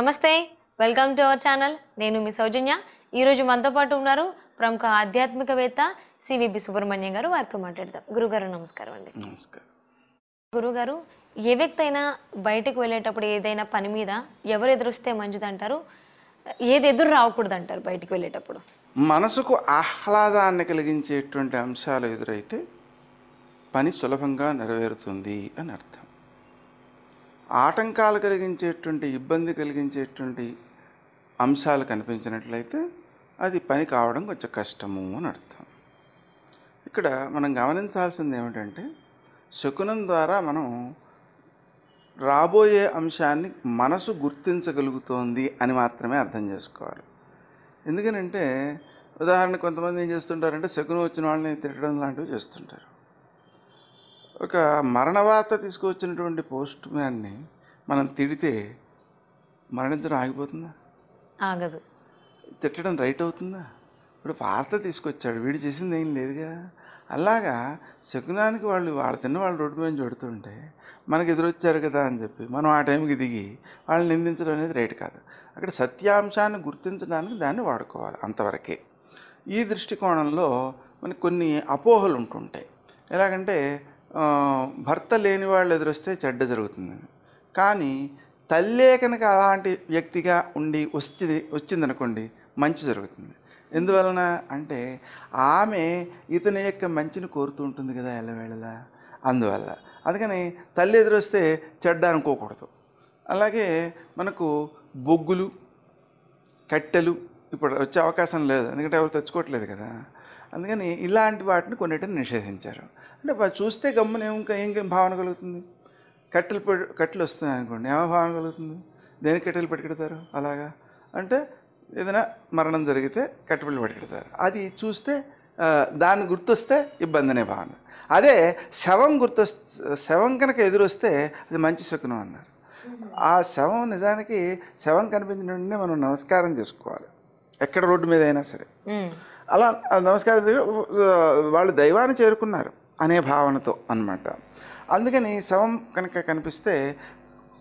నమస్తే welcome to our channel నేను మీ సౌజన్య ఈరోజు మనతో పాటు ఉన్నారు ప్రముఖ ఆధ్యాత్మికవేత్త సివిబి సుబ్రహ్మణ్యం గారు వారితో మాట్లాడదాం గురుగారు నమస్కారం అండి నమస్కారం గురుగారు ఏ వ్యక్తి అయినా బయటకు వెళ్ళేటప్పుడు ఏదైనా పని మీద ఎవరు ఎదురుస్తే మంచిదంటారు ఏది ఎదురు రావకూడదు అంటారు బయటకు వెళ్ళేటప్పుడు మనసుకు ఆహ్లాదాన్ని కలిగించేటువంటి అంశాలు ఎదురైతే పని సులభంగా నెరవేరుతుంది అని అర్థం ఆటంకాలు కలిగించేటువంటి ఇబ్బంది కలిగించేటువంటి అంశాలు కనిపించినట్లయితే అది పని కావడం కొంచెం కష్టము అని అర్థం ఇక్కడ మనం గమనించాల్సింది ఏమిటంటే శకునం ద్వారా మనం రాబోయే అంశాన్ని మనసు గుర్తించగలుగుతోంది అని మాత్రమే అర్థం చేసుకోవాలి ఎందుకనంటే ఉదాహరణ కొంతమంది ఏం చేస్తుంటారంటే శకునం వచ్చిన వాళ్ళని తిట్టడం లాంటివి చేస్తుంటారు ఒక మరణవార్త తీసుకొచ్చినటువంటి పోస్ట్ మ్యాన్ని మనం తిడితే మరణించడం ఆగిపోతుందా ఆగదు తిట్టడం రైట్ అవుతుందా ఇప్పుడు వార్త తీసుకొచ్చాడు వీడు చేసింది ఏం లేదుగా అలాగా శకునానికి వాళ్ళు వాళ్ళ తిన్న వాళ్ళు రోడ్డు మీద చూడుతుంటే మనకి ఎదురొచ్చారు కదా అని చెప్పి మనం ఆ టైంకి దిగి వాళ్ళని నిందించడం అనేది రైట్ కాదు అక్కడ సత్యాంశాన్ని గుర్తించడానికి దాన్ని వాడుకోవాలి అంతవరకే ఈ దృష్టికోణంలో మనకి కొన్ని అపోహలు ఉంటుంటాయి ఎలాగంటే భర్త లేని వాళ్ళు ఎదురొస్తే చెడ్డ జరుగుతుంది కానీ తల్లే కనుక అలాంటి వ్యక్తిగా ఉండి వస్తుంది వచ్చిందనుకోండి మంచి జరుగుతుంది ఎందువలన అంటే ఆమె ఇతని యొక్క మంచిని కోరుతూ ఉంటుంది కదా ఎల్లవేళలా అందువల్ల అందుకని తల్లి ఎదురొస్తే చెడ్డ అనుకోకూడదు అలాగే మనకు బొగ్గులు కట్టెలు ఇప్పుడు వచ్చే అవకాశం లేదు ఎందుకంటే ఎవరు తెచ్చుకోవట్లేదు కదా అందుకని ఇలాంటి వాటిని కొన్నిటిని నిషేధించారు అంటే చూస్తే గమ్మున ఇంకా ఏం భావన కలుగుతుంది కట్టెలు కట్టెలు వస్తున్నాయి అనుకోండి ఏమో భావన కలుగుతుంది దేనికి కట్టెలు పెట్టుకెడతారు అలాగా అంటే ఏదైనా మరణం జరిగితే కట్టెపిల్లు పెట్టుకెడతారు అది చూస్తే దాన్ని గుర్తొస్తే ఇబ్బంది అనే భావన అదే శవం గుర్తొస్తే శవం కనుక ఎదురొస్తే అది మంచి శకునం అన్నారు ఆ శవం నిజానికి శవం కనిపించిన మనం నమస్కారం చేసుకోవాలి ఎక్కడ రోడ్డు మీద అయినా సరే అలా నమస్కారం వాళ్ళు దైవాన్ని చేరుకున్నారు అనే భావనతో అనమాట అందుకని శవం కనుక కనిపిస్తే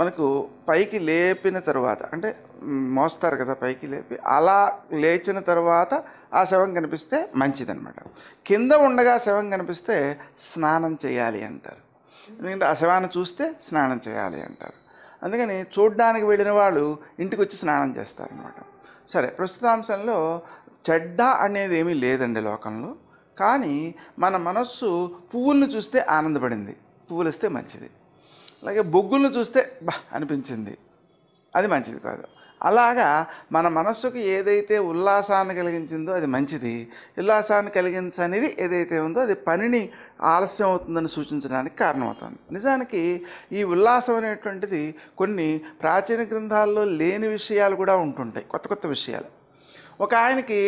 మనకు పైకి లేపిన తర్వాత అంటే మోస్తారు కదా పైకి లేపి అలా లేచిన తర్వాత ఆ శవం కనిపిస్తే మంచిదనమాట కింద ఉండగా శవం కనిపిస్తే స్నానం చేయాలి అంటారు ఎందుకంటే ఆ శవాన్ని చూస్తే స్నానం చేయాలి అంటారు అందుకని చూడ్డానికి వెళ్ళిన వాళ్ళు ఇంటికి వచ్చి స్నానం చేస్తారనమాట సరే ప్రస్తుతాంశంలో చెడ్డ అనేది ఏమీ లేదండి లోకంలో కానీ మన మనస్సు పువ్వులను చూస్తే ఆనందపడింది పువ్వులు వస్తే మంచిది అలాగే బొగ్గులను చూస్తే బా అనిపించింది అది మంచిది కాదు అలాగా మన మనస్సుకు ఏదైతే ఉల్లాసాన్ని కలిగించిందో అది మంచిది ఉల్లాసాన్ని కలిగించనిది ఏదైతే ఉందో అది పనిని ఆలస్యం అవుతుందని సూచించడానికి కారణమవుతుంది నిజానికి ఈ ఉల్లాసం అనేటువంటిది కొన్ని ప్రాచీన గ్రంథాల్లో లేని విషయాలు కూడా ఉంటుంటాయి కొత్త కొత్త విషయాలు ఒక ఆయనకి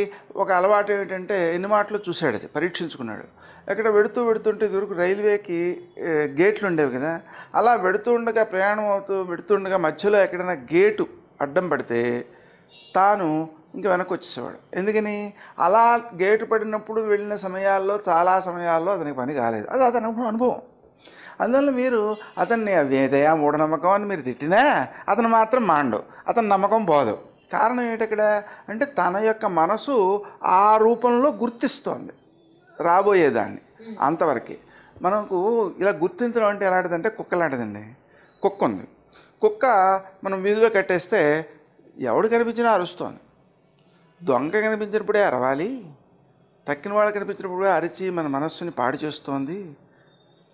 ఒక అలవాటు ఏమిటంటే ఎన్ని మాటలు చూశాడు అది పరీక్షించుకున్నాడు ఎక్కడ వెడుతూ వెడుతుంటే ఇదివరకు రైల్వేకి గేట్లు ఉండేవి కదా అలా వెడుతూ ఉండగా ప్రయాణం అవుతూ వెడుతుండగా మధ్యలో ఎక్కడైనా గేటు అడ్డం పడితే తాను ఇంక వెనక్కి వచ్చేసేవాడు ఎందుకని అలా గేటు పడినప్పుడు వెళ్ళిన సమయాల్లో చాలా సమయాల్లో అతనికి పని కాలేదు అది అతని అనుభవం అందువల్ల మీరు అతన్ని వేదయా మూఢనమ్మకం అని మీరు తిట్టినా అతను మాత్రం మాండు అతని నమ్మకం పోదు కారణం ఏమిటక్కడ అంటే తన యొక్క మనసు ఆ రూపంలో గుర్తిస్తోంది రాబోయేదాన్ని అంతవరకే మనకు ఇలా గుర్తించడం అంటే ఎలాంటిదంటే కుక్క లాంటిదండి కుక్క ఉంది కుక్క మనం వీధిలో కట్టేస్తే ఎవడు కనిపించినా అరుస్తోంది దొంగ కనిపించినప్పుడే అరవాలి తక్కిన వాళ్ళు కనిపించినప్పుడే అరిచి మన మనస్సుని పాడు చేస్తోంది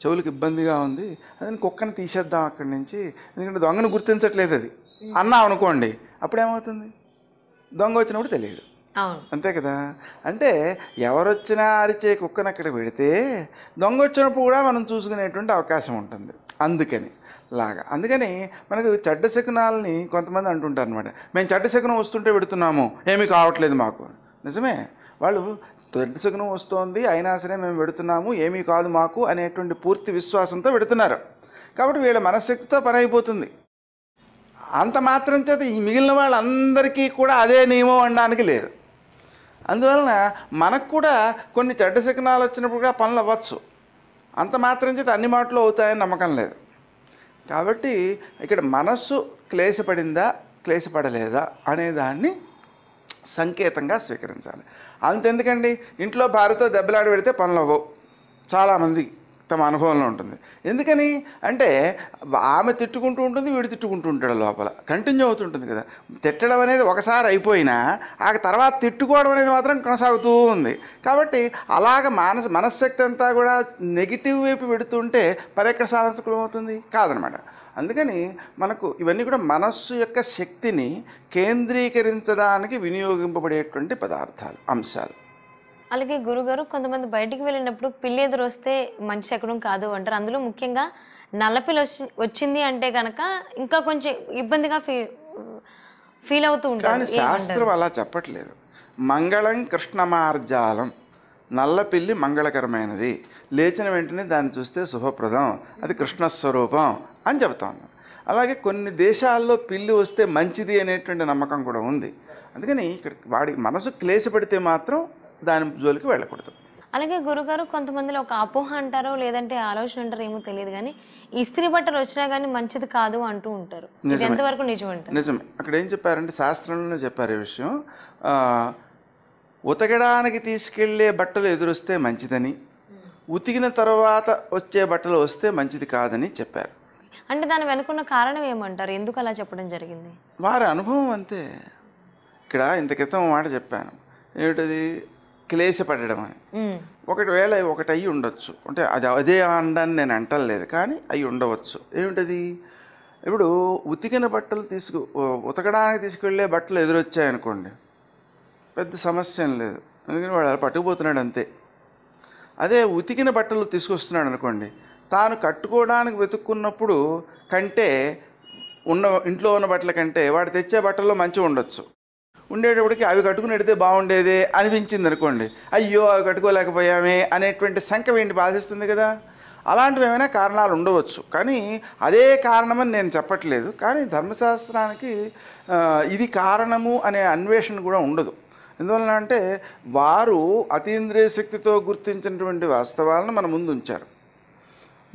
చెవులకు ఇబ్బందిగా ఉంది అదని కుక్కను తీసేద్దాం అక్కడి నుంచి ఎందుకంటే దొంగను గుర్తించట్లేదు అది అన్నా అనుకోండి అప్పుడేమవుతుంది దొంగ వచ్చినప్పుడు తెలియదు అంతే కదా అంటే ఎవరొచ్చినా అరిచే కుక్కను అక్కడ పెడితే దొంగ వచ్చినప్పుడు కూడా మనం చూసుకునేటువంటి అవకాశం ఉంటుంది అందుకని లాగా అందుకని మనకు చెడ్డ శకునాలని కొంతమంది అంటుంటారు అనమాట మేము చెడ్డ శకునం వస్తుంటే పెడుతున్నాము ఏమీ కావట్లేదు మాకు నిజమే వాళ్ళు చెడ్డ శకునం వస్తోంది అయినా సరే మేము పెడుతున్నాము ఏమీ కాదు మాకు అనేటువంటి పూర్తి విశ్వాసంతో పెడుతున్నారు కాబట్టి వీళ్ళ మనశ్శక్తితో పని అయిపోతుంది అంత మాత్రం చేత ఈ మిగిలిన వాళ్ళందరికీ కూడా అదే నియమం అనడానికి లేదు అందువలన మనకు కూడా కొన్ని చెడ్డ శకనాలు వచ్చినప్పుడు కూడా పనులు అవ్వచ్చు అంత మాత్రం చేత అన్ని మాటలు అవుతాయని నమ్మకం లేదు కాబట్టి ఇక్కడ మనస్సు క్లేశపడిందా క్లేశపడలేదా అనేదాన్ని సంకేతంగా స్వీకరించాలి అంతెందుకండి ఇంట్లో భార్యతో దెబ్బలాడి పెడితే పనులు అవ్వవు చాలామందికి తమ అనుభవంలో ఉంటుంది ఎందుకని అంటే ఆమె తిట్టుకుంటూ ఉంటుంది వీడు తిట్టుకుంటూ ఉంటాడు లోపల కంటిన్యూ అవుతుంటుంది కదా తిట్టడం అనేది ఒకసారి అయిపోయినా ఆ తర్వాత తిట్టుకోవడం అనేది మాత్రం కొనసాగుతూ ఉంది కాబట్టి అలాగ మానస మనశ్శక్తి అంతా కూడా నెగిటివ్ వైపు పెడుతుంటే పరెక్కడ సాధనకులం అవుతుంది కాదనమాట అందుకని మనకు ఇవన్నీ కూడా మనస్సు యొక్క శక్తిని కేంద్రీకరించడానికి వినియోగింపబడేటువంటి పదార్థాలు అంశాలు అలాగే గురుగారు కొంతమంది బయటికి వెళ్ళినప్పుడు పిల్లి ఎదురు వస్తే మంచి ఎక్కడం కాదు అంటారు అందులో ముఖ్యంగా నల్లపిల్లి వచ్చి వచ్చింది అంటే కనుక ఇంకా కొంచెం ఇబ్బందిగా ఫీ ఫీల్ అవుతూ ఉంటారు శాస్త్రం అలా చెప్పట్లేదు మంగళం కృష్ణ మార్జాలం నల్లపిల్లి మంగళకరమైనది లేచిన వెంటనే దాన్ని చూస్తే శుభప్రదం అది కృష్ణస్వరూపం అని చెబుతాను అలాగే కొన్ని దేశాల్లో పిల్లి వస్తే మంచిది అనేటువంటి నమ్మకం కూడా ఉంది అందుకని ఇక్కడ వాడి మనసు క్లేశపడితే మాత్రం దాని జోలికి వెళ్ళకూడదు అలాగే గురుగారు కొంతమందిలో ఒక అపోహ అంటారో లేదంటే ఆలోచన అంటారో ఏమో తెలియదు కానీ ఇస్త్రీ బట్టలు వచ్చినా కానీ మంచిది కాదు అంటూ ఉంటారు ఎంతవరకు నిజం అంటే నిజమే అక్కడ ఏం చెప్పారంటే శాస్త్రంలోనే చెప్పారు ఈ విషయం ఉతకడానికి తీసుకెళ్లే బట్టలు ఎదురొస్తే మంచిదని ఉతికిన తర్వాత వచ్చే బట్టలు వస్తే మంచిది కాదని చెప్పారు అంటే దాని వెనుకున్న కారణం ఏమంటారు ఎందుకు అలా చెప్పడం జరిగింది వారి అనుభవం అంతే ఇక్కడ ఇంత క్రితం మాట చెప్పాను ఏమిటది అని ఒకటివేళ ఒకటి అయి ఉండొచ్చు అంటే అది అదే అండని నేను అంటలేదు కానీ అయి ఉండవచ్చు ఏమిటది ఇప్పుడు ఉతికిన బట్టలు తీసుకు ఉతకడానికి తీసుకెళ్లే బట్టలు ఎదురొచ్చాయనుకోండి పెద్ద సమస్య ఏం లేదు ఎందుకంటే వాడు అలా పట్టుకుపోతున్నాడు అంతే అదే ఉతికిన బట్టలు తీసుకొస్తున్నాడు అనుకోండి తాను కట్టుకోవడానికి వెతుక్కున్నప్పుడు కంటే ఉన్న ఇంట్లో ఉన్న బట్టల కంటే వాడు తెచ్చే బట్టల్లో మంచిగా ఉండొచ్చు ఉండేటప్పటికి అవి కట్టుకుని పెడితే బాగుండేదే అనిపించింది అనుకోండి అయ్యో అవి కట్టుకోలేకపోయామే అనేటువంటి శంక ఏంటి బాధిస్తుంది కదా అలాంటివి ఏమైనా కారణాలు ఉండవచ్చు కానీ అదే కారణమని నేను చెప్పట్లేదు కానీ ధర్మశాస్త్రానికి ఇది కారణము అనే అన్వేషణ కూడా ఉండదు ఎందువలన అంటే వారు అతీంద్రియ శక్తితో గుర్తించినటువంటి వాస్తవాలను మన ముందు ఉంచారు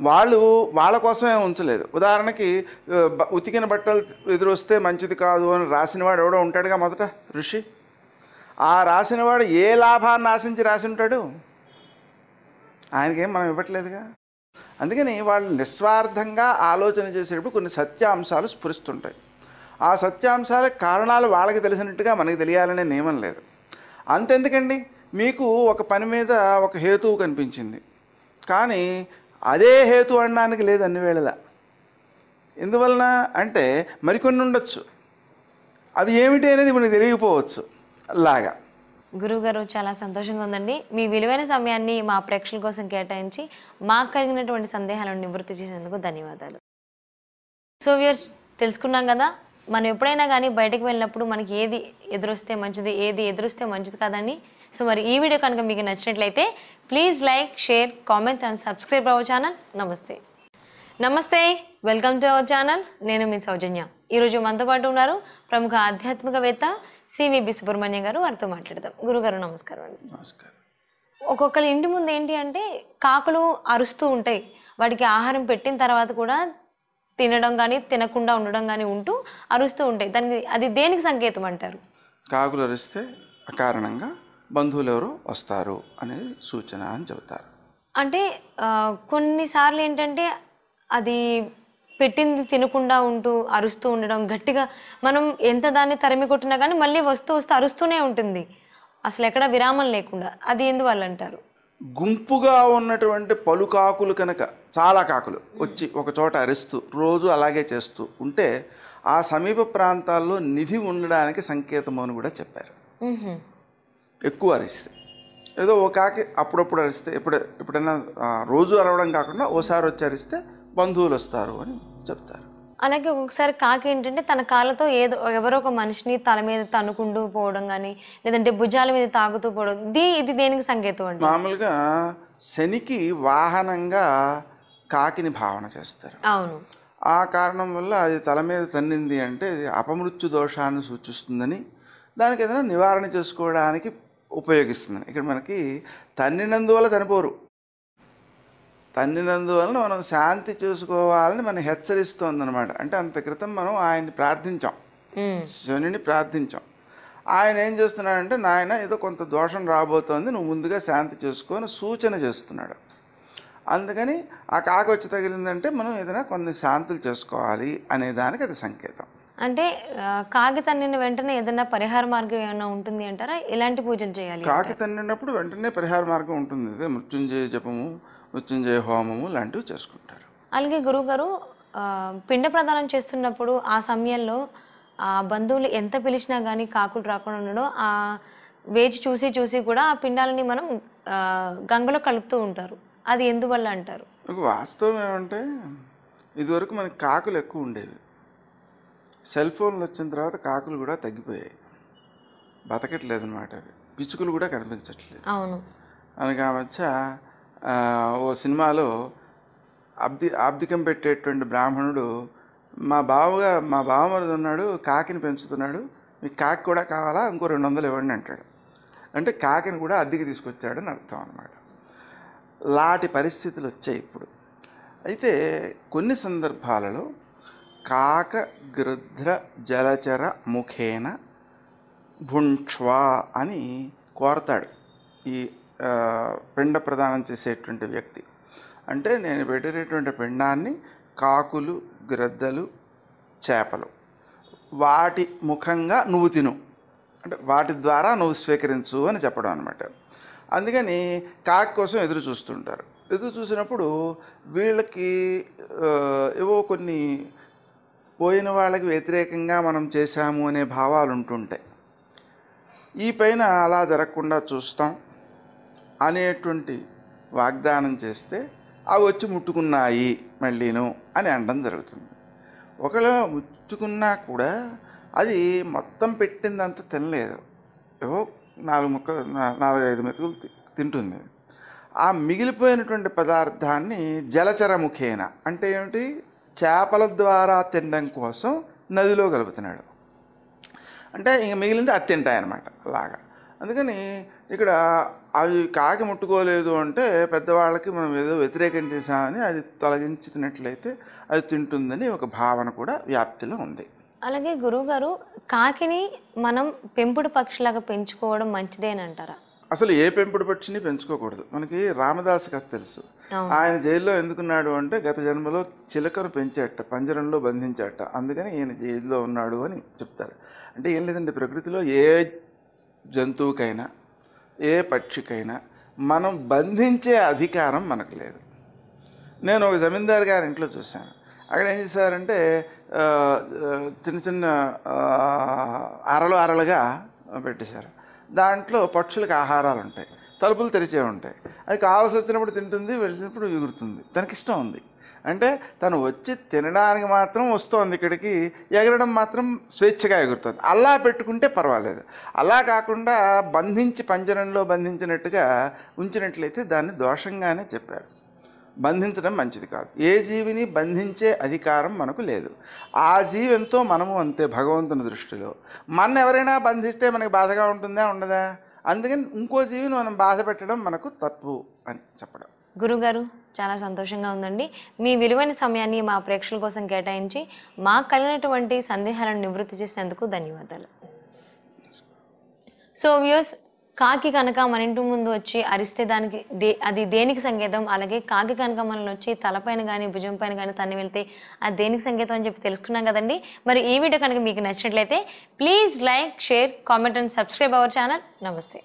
వాళ్ళు వాళ్ళ కోసమే ఉంచలేదు ఉదాహరణకి ఉతికిన బట్టలు ఎదురొస్తే మంచిది కాదు అని రాసినవాడు ఎవడో ఉంటాడుగా మొదట ఋషి ఆ రాసినవాడు ఏ లాభాన్ని ఆశించి రాసి ఉంటాడు ఆయనకేం మనం ఇవ్వట్లేదుగా అందుకని వాళ్ళు నిస్వార్థంగా ఆలోచన చేసేటప్పుడు కొన్ని సత్యాంశాలు స్ఫురిస్తుంటాయి ఆ సత్యాంశాల కారణాలు వాళ్ళకి తెలిసినట్టుగా మనకి తెలియాలనే నియమం లేదు అంతెందుకండి మీకు ఒక పని మీద ఒక హేతువు కనిపించింది కానీ అదే హేతు అనడానికి లేదు అన్ని వేళలా ఎందువలన అంటే మరికొన్ని ఉండొచ్చు అవి ఏమిటి అనేది మనకు తెలియకపోవచ్చు లాగా గురువుగారు చాలా సంతోషంగా ఉందండి మీ విలువైన సమయాన్ని మా ప్రేక్షకుల కోసం కేటాయించి మాకు కలిగినటువంటి సందేహాలను నివృత్తి చేసేందుకు ధన్యవాదాలు సో వ్యూర్స్ తెలుసుకున్నాం కదా మనం ఎప్పుడైనా కానీ బయటకు వెళ్ళినప్పుడు మనకి ఏది ఎదురొస్తే మంచిది ఏది ఎదురొస్తే మంచిది కాదని సో మరి ఈ వీడియో కనుక మీకు నచ్చినట్లయితే please like share comment and subscribe our channel నమస్తే నమస్తే వెల్కమ్ టు అవర్ ఛానల్ నేను మీ సౌజన్య ఈరోజు మనతో పాటు ఉన్నారు ప్రముఖ ఆధ్యాత్మికవేత్త సివిబి సుబ్రహ్మణ్యం గారు వారితో మాట్లాడతాం గురుగారు నమస్కారం అండి ఒక్కొక్కరి ఇంటి ముందు ఏంటి అంటే కాకులు అరుస్తూ ఉంటాయి వాటికి ఆహారం పెట్టిన తర్వాత కూడా తినడం కానీ తినకుండా ఉండడం కానీ ఉంటూ అరుస్తూ ఉంటాయి దానికి అది దేనికి సంకేతం అంటారు కాకులు అరిస్తే కారణంగా బంధువులు ఎవరు వస్తారు అనేది సూచన అని చెబుతారు అంటే కొన్నిసార్లు ఏంటంటే అది పెట్టింది తినకుండా ఉంటూ అరుస్తూ ఉండడం గట్టిగా మనం ఎంత దాన్ని తరిమి కొట్టినా కానీ మళ్ళీ వస్తూ వస్తూ అరుస్తూనే ఉంటుంది అసలు ఎక్కడ విరామం లేకుండా అది ఎందువల్ల అంటారు గుంపుగా ఉన్నటువంటి పలు కాకులు కనుక చాలా కాకులు వచ్చి ఒక చోట అరుస్తూ రోజు అలాగే చేస్తూ ఉంటే ఆ సమీప ప్రాంతాల్లో నిధి ఉండడానికి సంకేతం అని కూడా చెప్పారు ఎక్కువ అరిస్తాయి ఏదో ఒక కాకి అప్పుడప్పుడు అరిస్తే ఎప్పుడు ఎప్పుడైనా రోజు అరవడం కాకుండా ఓసారి వచ్చి అరిస్తే బంధువులు వస్తారు అని చెప్తారు అలాగే ఒకసారి కాకి ఏంటంటే తన కాళ్ళతో ఏదో ఎవరో ఒక మనిషిని తల మీద తనుకుంటూ పోవడం కానీ లేదంటే భుజాల మీద తాగుతూ పోవడం ఇది ఇది దేనికి సంకేతం అండి మామూలుగా శనికి వాహనంగా కాకిని భావన చేస్తారు అవును ఆ కారణం వల్ల అది తల మీద తన్నింది అంటే అపమృత్యు దోషాన్ని సూచిస్తుందని దానికి ఏదైనా నివారణ చేసుకోవడానికి ఉపయోగిస్తుంది ఇక్కడ మనకి తన్నినందువల్ల చనిపోరు తన్నినందువలన మనం శాంతి చూసుకోవాలని మనం అనమాట అంటే అంత క్రితం మనం ఆయన్ని ప్రార్థించాం శనిని ప్రార్థించాం ఆయన ఏం చేస్తున్నాడంటే నాయన ఏదో కొంత దోషం రాబోతోంది నువ్వు ముందుగా శాంతి చూసుకొని సూచన చేస్తున్నాడు అందుకని ఆ కాక వచ్చి తగిలిందంటే మనం ఏదైనా కొన్ని శాంతులు చేసుకోవాలి అనే దానికి అది సంకేతం అంటే కాకి తన్నిన వెంటనే ఏదైనా పరిహార మార్గం ఏమైనా ఉంటుంది అంటారా ఎలాంటి పూజలు చేయాలి కాకి తన్నినప్పుడు వెంటనే పరిహార మార్గం ఉంటుంది అదే మృత్యుంజయ జపము మృత్యుంజయ హోమము లాంటివి చేసుకుంటారు అలాగే గురువుగారు పిండ ప్రదానం చేస్తున్నప్పుడు ఆ సమయంలో ఆ బంధువులు ఎంత పిలిచినా కానీ కాకులు రాకుండా ఉండడం ఆ వేచి చూసి చూసి కూడా ఆ పిండాలని మనం గంగలో కలుపుతూ ఉంటారు అది ఎందువల్ల అంటారు వాస్తవం ఏమంటే ఇదివరకు మనకి కాకులు ఎక్కువ ఉండేవి సెల్ ఫోన్లు వచ్చిన తర్వాత కాకులు కూడా తగ్గిపోయాయి బతకట్లేదు అనమాట అవి పిచ్చుకలు కూడా కనిపించట్లేదు అవును అనగా ఆ మధ్య ఓ సినిమాలో అబ్ది ఆబ్దికం పెట్టేటువంటి బ్రాహ్మణుడు మా బావగా మా బావమరుడు ఉన్నాడు కాకిని పెంచుతున్నాడు మీకు కాకి కూడా కావాలా ఇంకో రెండు వందలు ఇవ్వండి అంటాడు అంటే కాకిని కూడా అద్దెకి అని అర్థం అనమాట లాటి పరిస్థితులు వచ్చాయి ఇప్పుడు అయితే కొన్ని సందర్భాలలో కాకగృధ్ర జలచర ముఖేన భుంక్ష్వా అని కోరతాడు ఈ పిండ ప్రదానం చేసేటువంటి వ్యక్తి అంటే నేను పెట్టేటటువంటి పిండాన్ని కాకులు గ్రద్దలు చేపలు వాటి ముఖంగా నువ్వు తిను అంటే వాటి ద్వారా నువ్వు స్వీకరించు అని చెప్పడం అనమాట అందుకని కాకి కోసం ఎదురు చూస్తుంటారు ఎదురు చూసినప్పుడు వీళ్ళకి ఏవో కొన్ని పోయిన వాళ్ళకి వ్యతిరేకంగా మనం చేశాము అనే భావాలు ఉంటుంటాయి ఈ పైన అలా జరగకుండా చూస్తాం అనేటువంటి వాగ్దానం చేస్తే అవి వచ్చి ముట్టుకున్నాయి మళ్ళీను అని అనడం జరుగుతుంది ఒకవేళ ముట్టుకున్నా కూడా అది మొత్తం పెట్టిందంతా తినలేదు ఏవో నాలుగు ముక్కలు నాలుగు ఐదు మెతుకులు తింటుంది ఆ మిగిలిపోయినటువంటి పదార్థాన్ని జలచరముఖేన అంటే ఏమిటి చేపల ద్వారా తినడం కోసం నదిలో కలుపుతున్నాడు అంటే ఇంక మిగిలింది అది తింటాయన్నమాట అలాగా అందుకని ఇక్కడ అవి కాకి ముట్టుకోలేదు అంటే పెద్దవాళ్ళకి మనం ఏదో వ్యతిరేకం చేసామని అది తొలగించినట్లయితే అది తింటుందని ఒక భావన కూడా వ్యాప్తిలో ఉంది అలాగే గురువుగారు కాకిని మనం పెంపుడు పక్షిలాగా పెంచుకోవడం మంచిదేనంటారా అసలు ఏ పెంపుడు పక్షిని పెంచుకోకూడదు మనకి రామదాస్ కథ తెలుసు ఆయన జైల్లో ఎందుకున్నాడు అంటే గత జన్మలో చిలకను పెంచాట పంజరంలో బంధించాట అందుకని ఈయన జైల్లో ఉన్నాడు అని చెప్తారు అంటే ఏం లేదండి ప్రకృతిలో ఏ జంతువుకైనా ఏ పక్షికైనా మనం బంధించే అధికారం మనకు లేదు నేను ఒక జమీందారు గారి ఇంట్లో చూశాను అక్కడ ఏం చేశారంటే చిన్న చిన్న అరలు అరలుగా పెట్టేశారు దాంట్లో పక్షులకు ఆహారాలు ఉంటాయి తలుపులు తెరిచే ఉంటాయి అది కావాల్సి వచ్చినప్పుడు తింటుంది వెళ్ళినప్పుడు ఎగురుతుంది తనకి ఇష్టం ఉంది అంటే తను వచ్చి తినడానికి మాత్రం వస్తోంది ఇక్కడికి ఎగరడం మాత్రం స్వేచ్ఛగా ఎగురుతుంది అలా పెట్టుకుంటే పర్వాలేదు అలా కాకుండా బంధించి పంజరంలో బంధించినట్టుగా ఉంచినట్లయితే దాన్ని దోషంగానే చెప్పారు బంధించడం మంచిది కాదు ఏ జీవిని బంధించే అధికారం మనకు లేదు ఆ జీవి ఎంతో మనము అంతే భగవంతుని దృష్టిలో మన ఎవరైనా బంధిస్తే మనకి బాధగా ఉంటుందా ఉండదా అందుకని ఇంకో జీవిని మనం బాధ పెట్టడం మనకు తప్పు అని చెప్పడం గురుగారు చాలా సంతోషంగా ఉందండి మీ విలువైన సమయాన్ని మా ప్రేక్షకుల కోసం కేటాయించి మాకు కలిగినటువంటి సందేహాలను నివృత్తి చేసినందుకు ధన్యవాదాలు సో వ్యూస్ కాకి కనుక మన ఇంటి ముందు వచ్చి అరిస్తే దానికి దే అది దేనికి సంకేతం అలాగే కాకి కనుక మనల్ని వచ్చి తలపైన కానీ భుజం పైన కానీ తన్ని వెళ్తే అది దేనికి సంకేతం అని చెప్పి తెలుసుకున్నాం కదండి మరి ఈ వీడియో కనుక మీకు నచ్చినట్లయితే please like share comment and subscribe our channel నమస్తే